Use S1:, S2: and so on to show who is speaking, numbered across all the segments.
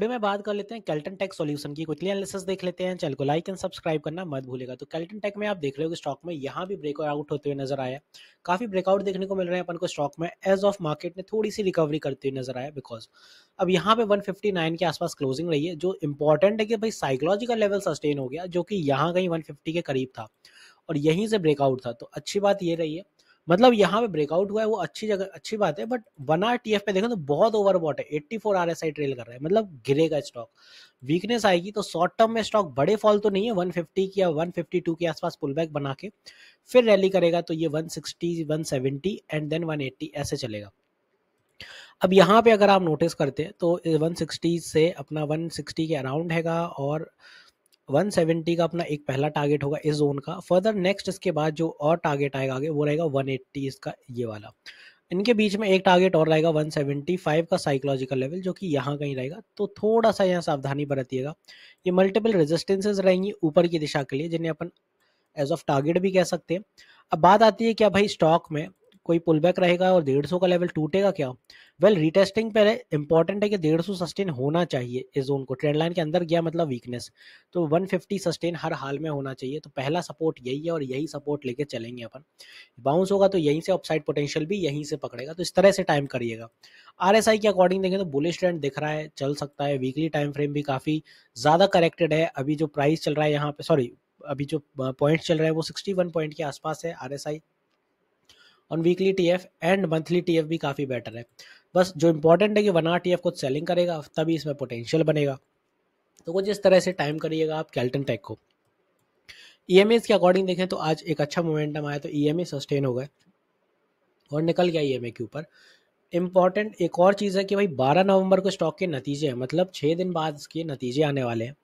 S1: video में बात कर लेते हैं कैल्टन टेक सॉल्यूशन की क्विकली एनालिसिस देख लेते हैं चैनल को लाइक एंड सब्सक्राइब करना मत भूलेगा तो कैल्टन टेक में आप देख रहे हो कि स्टॉक में यहाँ भी ब्रेकआउट होते हुए नजर आया काफी ब्रेकआउट देखने को मिल रहे हैं अपन को स्टॉक में एज ऑफ मार्केट ने थोड़ी सी रिकवरी करते हुए नजर आया बिकॉज अब यहाँ पे वन के आसपास क्लोजिंग रही है जो इंपॉर्टेंट है कि भाई साइकोलॉजिकल लेवल सस्टेन हो गया जो कि यहाँ कहीं वन के करीब था और यहीं से ब्रेकआउट था तो अच्छी बात ये रही है मतलब यहाँ पे ब्रेकआउट हुआ है वो अच्छी जगह अच्छी बात है but one R T F पे देखें तो बहुत ओवरबॉट है eighty four R S I trail कर रहा है मतलब गिरेगा स्टॉक वीकनेस आएगी तो शॉर्ट टर्म में स्टॉक बड़े फॉल तो नहीं है वन फिफ्टी की या वन फिफ्टी टू के आसपास पुल बैक बना के फिर रैली करेगा तो ये one sixty one seventy and then one eighty ऐसे चलेगा अब यहाँ पे अगर आप नोटिस करते हैं तो वन सिक्सटी से अपना वन सिक्सटी के अराउंड हैगा और 170 का अपना एक पहला टारगेट होगा इस जोन का फर्दर नेक्स्ट इसके बाद जो और टारगेट आएगा आगे वो रहेगा 180 इसका ये वाला इनके बीच में एक टारगेट और रहेगा 175 का साइकोलॉजिकल लेवल जो कि यहाँ कहीं रहेगा तो थोड़ा सा यहाँ सावधानी बरतिएगा ये मल्टीपल रेजिस्टेंसेज रहेंगी ऊपर की दिशा के लिए जिन्हें अपन एज ऑफ टारगेट भी कह सकते हैं अब बात आती है क्या भाई स्टॉक में कोई पुल बैक रहेगा और डेढ़ सौ का लेवल टूटेगा क्या वेल रिटेस्टिंग रीटेस्टिंग इंपॉर्टेंट है कि डेढ़ सौ सस्टेन होना चाहिए इस जोन को ट्रेंड लाइन के अंदर गया मतलब वीकनेस तो 150 सस्टेन हर हाल में होना चाहिए तो पहला सपोर्ट यही है और यही सपोर्ट लेके चलेंगे अपन बाउंस होगा तो यहीं से अपसाइड पोटेंशियल भी यहीं से पकड़ेगा तो इस तरह से टाइम करिएगा आर के अकॉर्डिंग देखें तो बुलिश ट्रेंड दिख रहा है चल सकता है वीकली टाइम फ्रेम भी काफ़ी ज़्यादा करेक्टेड है अभी जो प्राइस चल रहा है यहाँ पे सॉरी अभी जो पॉइंट चल रहा है वो 61 पॉइंट के आसपास है आरएसआई और weekly T F and monthly T F भी काफ़ी बेटर है बस जो इंपॉर्टेंट है कि वन आर टी एफ खुद सेलिंग करेगा तभी इसमें पोटेंशियल बनेगा तो कुछ इस तरह से टाइम करिएगा आप कैल्टन टेक को ई e एम के अकॉर्डिंग देखें तो आज एक अच्छा मोमेंटम आया तो ई एम ए सस्टेन हो गए और निकल गया ई एम ए के ऊपर इम्पॉर्टेंट एक और चीज़ है कि भाई 12 नवंबर को स्टॉक के नतीजे हैं मतलब छः दिन बाद इसके नतीजे आने वाले हैं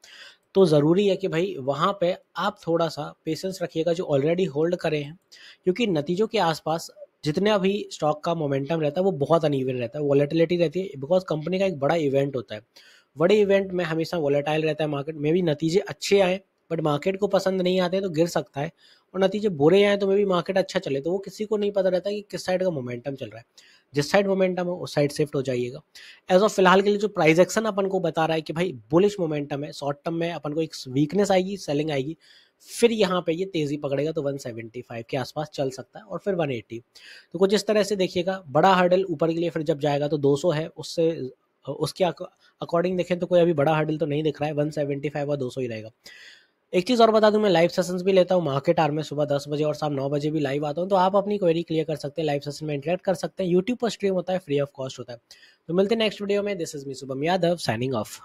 S1: तो ज़रूरी है कि भाई वहाँ पे आप थोड़ा सा पेशेंस रखिएगा जो ऑलरेडी होल्ड करे हैं क्योंकि नतीजों के आसपास जितने अभी स्टॉक का मोमेंटम रहता है वो बहुत अनइवन रहता है वॉलेटिलिटी रहती है बिकॉज कंपनी का एक बड़ा इवेंट होता है बड़े इवेंट में हमेशा वॉलेटाइल रहता है मार्केट में भी नतीजे अच्छे आए बट मार्केट को पसंद नहीं आते तो गिर सकता है और नतीजे बुरे आए तो मे भी मार्केट अच्छा चले तो वो किसी को नहीं पता रहता कि किस साइड का मोमेंटम चल रहा है जिस साइड मोमेंटम है उस साइड शिफ्ट हो जाइएगा एज ऑफ फिलहाल के लिए जो प्राइस एक्शन अपन को बता रहा है कि भाई बुलिश मोमेंटम है शॉर्ट टर्म में अपन को एक वीकनेस आएगी सेलिंग आएगी फिर यहाँ पे ये तेज़ी पकड़ेगा तो 175 के आसपास चल सकता है और फिर 180 तो कुछ इस तरह से देखिएगा बड़ा हर्डल ऊपर के लिए फिर जब जाएगा तो 200 है उससे उसके अकॉर्डिंग देखें तो कोई अभी बड़ा हर्डल तो नहीं दिख रहा है 175 और 200 ही रहेगा एक चीज़ और बता दूं मैं लाइव सेशंस भी लेता हूँ मार्केट आर में सुबह दस बजे और शाम नौ बजे भी लाइव आता हूँ तो आप अपनी क्वेरी क्लियर कर सकते हैं लाइव सेशन में इंटरेक्ट कर सकते हैं यूट्यूब पर स्ट्रीम होता है फ्री ऑफ कॉस्ट होता है तो मिलते हैं नेक्स्ट वीडियो में this is me Shubham Yadav signing of